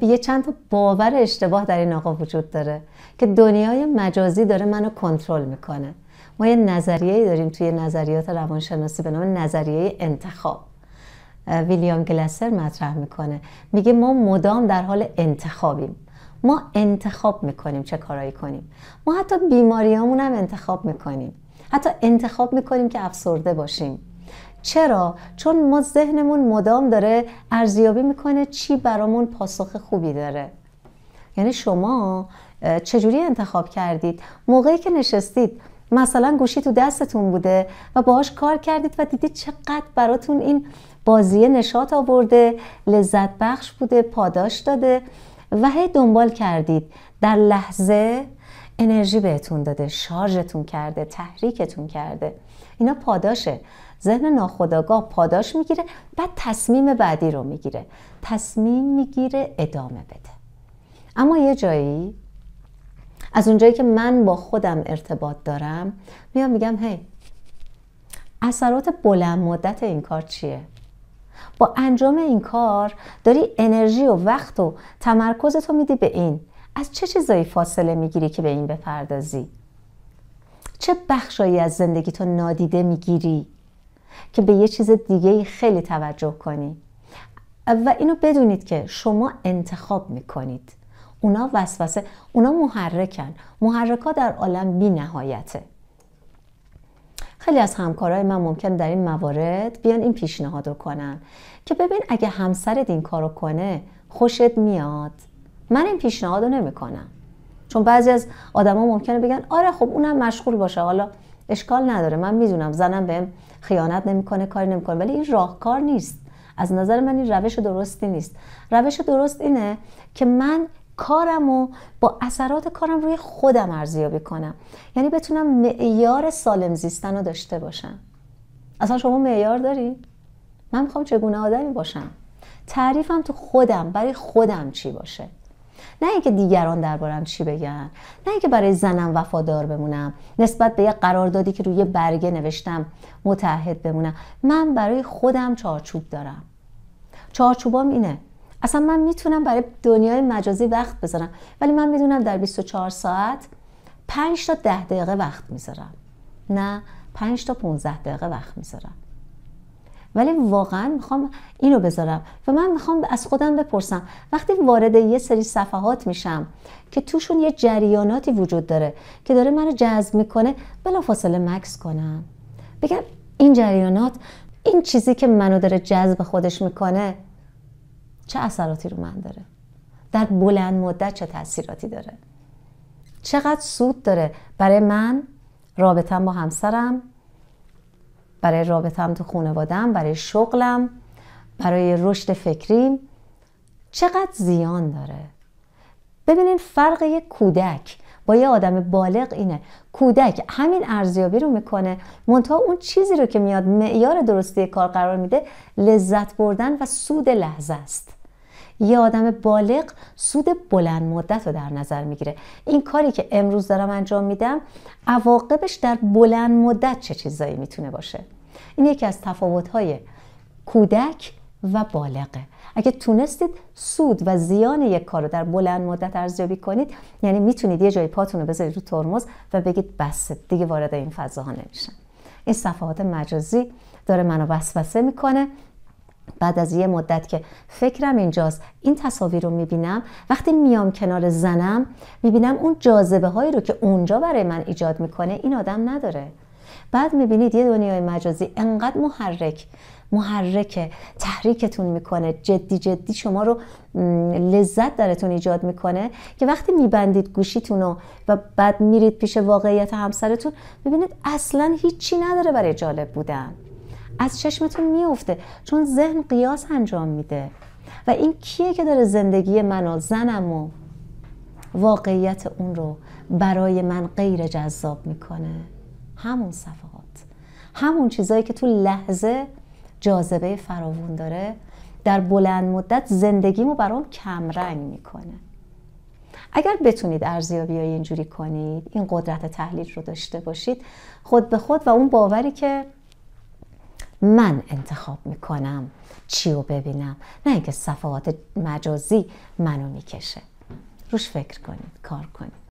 یه چند تا باور اشتباه در این آقا وجود داره که دنیای مجازی داره منو کنترل میکنه ما یه نظریه داریم توی نظریات روانشناسی به نام نظریه انتخاب ویلیام گلسر مطرح میکنه میگه ما مدام در حال انتخابیم ما انتخاب میکنیم چه کارایی کنیم ما حتی بیماریامون هم انتخاب میکنیم حتی انتخاب میکنیم که افسرده باشیم چرا؟ چون ما ذهنمون مدام داره ارزیابی میکنه چی برامون پاسخ خوبی داره یعنی شما چجوری انتخاب کردید؟ موقعی که نشستید مثلا گوشی تو دستتون بوده و باهاش کار کردید و دیدید چقدر براتون این بازی نشاط آورده لذت بخش بوده پاداش داده و هی دنبال کردید در لحظه انرژی بهتون داده شارژتون کرده تحریکتون کرده اینا پاداشه ذهن ناخداگاه پاداش میگیره بعد تصمیم بعدی رو میگیره تصمیم میگیره ادامه بده اما یه جایی از اونجایی که من با خودم ارتباط دارم میام میگم هی اثرات بلند مدت این کار چیه با انجام این کار داری انرژی و وقت و تمرکزتو میدی به این از چه چیزایی فاصله میگیری که به این بپردازی چه بخشایی از زندگی تو نادیده میگیری که به یه چیز دیگه خیلی توجه کنی و اینو بدونید که شما انتخاب میکنید اونا وسوسه اونا محرکن محرکا در عالم بی نهایته خیلی از همکارای من ممکن در این موارد بیان این پیشنهاد رو کنن که ببین اگه همسرت این کارو کنه خوشت میاد من این پیشنهاد رو کنم چون بعضی از آدما ممکنه بگن آره خب اونم مشغول باشه حالا اشکال نداره من میدونم زنم بهم خیانت نمیکنه کاری نمیکنه ولی این راهکار نیست از نظر من این روش درستی نیست روش درست اینه که من کارم و با اثرات کارم روی خودم ارزیابی کنم یعنی بتونم معیار سالم زیستن رو داشته باشم اصلا شما معیار داری؟ من میخوام چگونه آدمی باشم تعریفم تو خودم برای خودم چی باشه نه اینکه دیگران دربارم چی بگن نه اینکه برای زنم وفادار بمونم نسبت به یه قراردادی که روی برگه نوشتم متحد بمونم من برای خودم چارچوب دارم چارچوبام اینه اصلا من میتونم برای دنیای مجازی وقت بذارم ولی من میدونم در 24 ساعت 5 تا 10 دقیقه وقت میذارم نه 5 تا 15 دقیقه وقت میذارم ولی واقعا میخوام اینو بذارم و من میخوام از خودم بپرسم وقتی وارد یه سری صفحات میشم که توشون یه جریاناتی وجود داره که داره منو جذب میکنه بلافاصله مکس کنم بگم این جریانات این چیزی که منو داره جذب خودش میکنه چه اثراتی رو من داره در بلند مدت چه تاثیراتی داره چقدر سود داره برای من رابطم با همسرم برای رابطم تو خانوادم برای شغلم برای رشد فکریم چقدر زیان داره ببینین فرق یک کودک با یه آدم بالغ اینه کودک همین ارزیابی رو میکنه منتها اون چیزی رو که میاد معیار درستی کار قرار میده لذت بردن و سود لحظه است یه آدم بالغ سود بلند مدت رو در نظر میگیره این کاری که امروز دارم انجام میدم عواقبش در بلند مدت چه چیزایی میتونه باشه این یکی از های کودک و بالغه اگه تونستید سود و زیان یک کار رو در بلند مدت ارزیابی کنید یعنی میتونید یه جای پاتون رو بذارید رو ترمز و بگید بس دیگه وارد این فضاها نمیشن این صفحات مجازی داره منو وسوسه میکنه بعد از یه مدت که فکرم اینجاست این تصاویر رو میبینم وقتی میام کنار زنم میبینم اون جاذبه هایی رو که اونجا برای من ایجاد میکنه این آدم نداره بعد میبینید یه دنیای مجازی انقدر محرک محرکه تحریکتون میکنه جدی جدی شما رو لذت درتون ایجاد میکنه که وقتی میبندید گوشیتون رو و بعد میرید پیش واقعیت همسرتون میبینید اصلا هیچی نداره برای جالب بودن از چشمتون میفته چون ذهن قیاس انجام میده و این کیه که داره زندگی منو زنم و واقعیت اون رو برای من غیر جذاب میکنه همون صفحات همون چیزایی که تو لحظه جاذبه فراوون داره در بلند مدت زندگیمو برام کمرنگ میکنه اگر بتونید ارزیابی های اینجوری کنید این قدرت تحلیل رو داشته باشید خود به خود و اون باوری که من انتخاب میکنم چی رو ببینم نه اینکه صفحات مجازی منو میکشه روش فکر کنید کار کنید